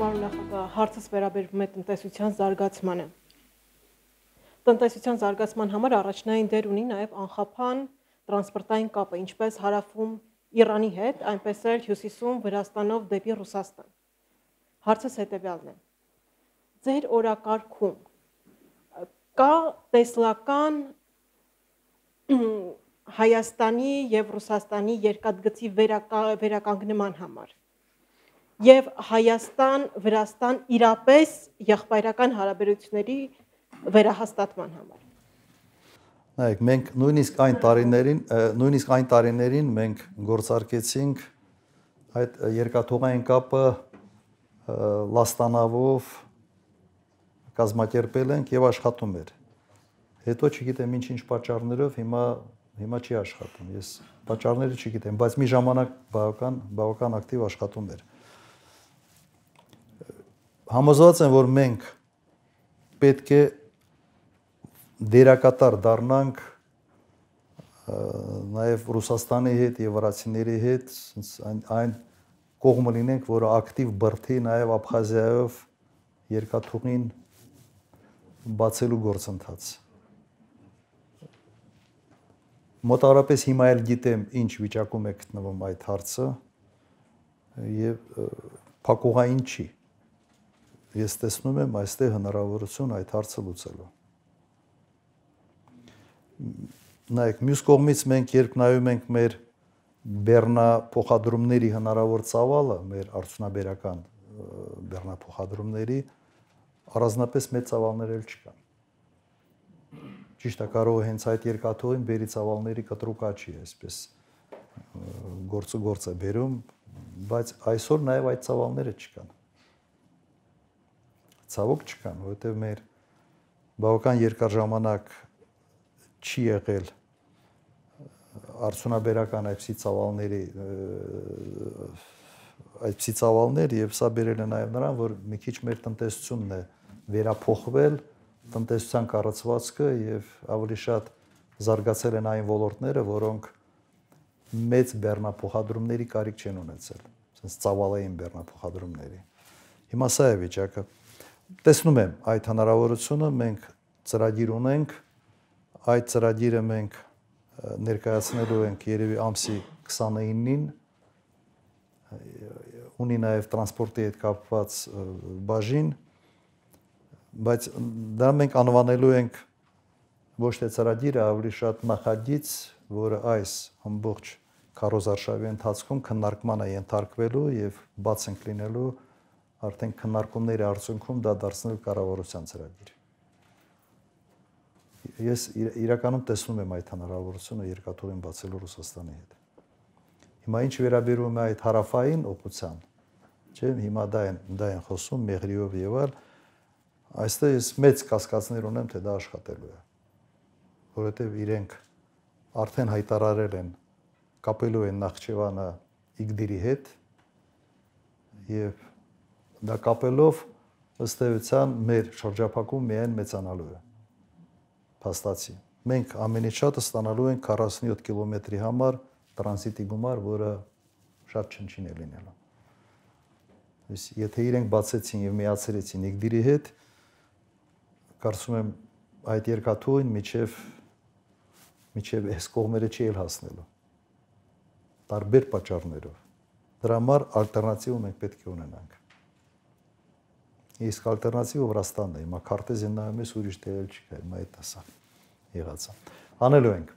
Պարոն նախագահ, հարցս վերաբերվում է տնտեսության զարգացմանը։ Տնտեսության զարգացման համար առաջնային դեր ունի նաև անխափան տրանսպորտային կապը, ինչպես հարավում Իրանի հետ, այնպես էլ հյուսիսում Վրաստանով դեպի Ռուսաստան։ Հարցս հետևյալն է։ Ձեր օրակարգում կա տեսլական Հայաստանի եւ Ռուսաստանի երկատգծի վերականգնման համար եւ Հայաստան, Վրաստան իրապես եղբայրական հարաբերությունների վերահաստատման համար։ Նայեք, մենք նույնիսկ այն տարիներին, նույնիսկ այն տարիներին մենք գործարկեցինք այդ երկաթողային կապը լաստանավով կազմակերպել ենք եւ աշխատում էր։ Հետո չգիտեմ ինչ-ինչ պատճառներով հիմա հիմա չի աշխատում։ Ես պատճառները չգիտեմ, բայց մի ժամանակ բավական բավական ակտիվ աշխատում էր։ Ա համոզված եմ, որ մենք պետք է դերակատար դառնանք նաև Ռուսաստանի հետ եւ վրացիների հետ այն, այն կողմը լինենք, որ ակտիվ բրթի նաև Աբխազիայով երկաթուղին բացելու գործընթաց։ Մոտարապես հիմա էլ գիտեմ ինչ վիճակում է գտնվում այդ հարցը եւ փակողային չի ես տեսնում եմ այստեղ հնարավորություն այդ հարցը լուծելու։ Նայեք, մյուս կողմից մենք երբ նայում ենք մեր Բեռնա փոխադրումների հնարավոր ծավալը, մեր արդյունաբերական Բեռնա փոխադրումների առանձնապես մեծ ծավալներ էլ չկան։ Ճիշտ է, կարող է հենց այդ երկաթողին բերի ծավալների կտրուկա չի, այսպես գործը գործ է բերում, բայց այսօր նաև այդ ծավալները չկան ցավոք չկան, որովհետև մեր բավական երկար ժամանակ չի եղել արդյունաբերական այսի ցավալների այսի ցավալներ եւ սա բերել է նաեւ նրան, որ մի քիչ մեր տնտեսությունն է վերափոխվել, տնտեսության կառուցվածքը եւ ավելի շատ զարգացել են այն ոլորտները, որոնք մեծ բեռնափոխադրումների կարիք չեն ունեցել, ասես ցավալային բեռնափոխադրումների։ Հիմա սա է վիճակը տեսնում եմ այդ հնարավորությունը, մենք ծրագիր ունենք, այդ ծրագիրը մենք ներկայացնելու ենք երևի ամսի 29-ին ունի նաև տրանսպորտի հետ կապված բաժին, բայց դա մենք անվանելու ենք ոչ թե ծրագիրը, ավելի շատ նախագիծ, որը այս ամբողջ քարոզարշավի ընթացքում քննարկման է ենթարկվելու եւ բաց ենք լինելու են արդեն քննարկումների արդյունքում դա դարձնել կառավարության ծրագիր։ Ես իրականում տեսնում եմ այդ հնարավորությունը երկաթուղին բացելու Ռուսաստանի հետ։ Հիմա ինչ վերաբերում է այդ հարավային օկության, չէ՞, հիմա դա են դա են խոսում Մեղրիով եւ այլ, այստեղ ես մեծ կասկածներ ունեմ, թե դա աշխատելու է։ Որովհետեւ իրենք արդեն հայտարարել են կապելու են Նախճեվանը Իգդիրի հետ եւ դա կապելով ըստ էության մեր շրջափակում միայն մեծանալու է փաստացի մենք ամենից շատը ստանալու ենք 47 կիլոմետրի համար տրանզիտի գումար, որը շատ չնչին է լինելու։ Իս եթե իրենք բացեցին եւ միացրեցին իգդիրի հետ, կարծում եմ այդ երկաթուղին միջև միջև այս կողմերը չի էլ հասնելու։ Տարբեր պատճառներով։ Դրա համար ալտերնատիվ մենք պետք է ունենանք։ Իսկ ալտերնատիվը Վրաստանն է։ Հիմա քարտեզը նայում ես ուրիշ տեղ էլ չկա, հիմա այդ ասա։ Եղածա։ Անելու ենք։